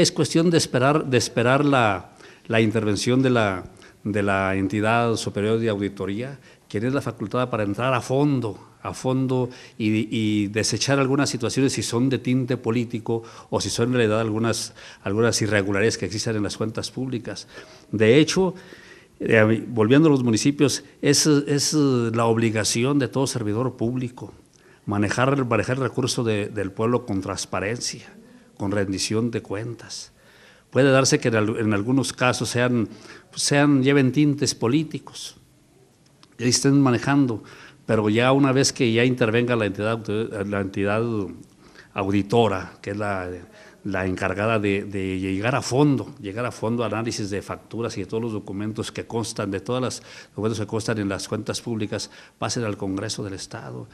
Es cuestión de esperar, de esperar la, intervención de la, entidad superior de auditoría, quien es la facultad para entrar a fondo a fondo y, desechar algunas situaciones si son de tinte político o si son en realidad algunas, algunas irregularidades que existen en las cuentas públicas. De hecho, eh, volviendo a los municipios, es, la obligación de todo servidor público manejar, manejar el recurso del pueblo con transparencia con rendición de cuentas. Puede darse que en algunos casos sean, sean lleven tintes políticos, que estén manejando, pero ya una vez que ya intervenga la entidad, eh, la entidad auditora, que es la, la encargada de, de, llegar a fondo, llegar a fondo análisis de facturas y de todos los documentos que constan, de todas los documentos que constan en las cuentas públicas, pasen al Congreso del Estado.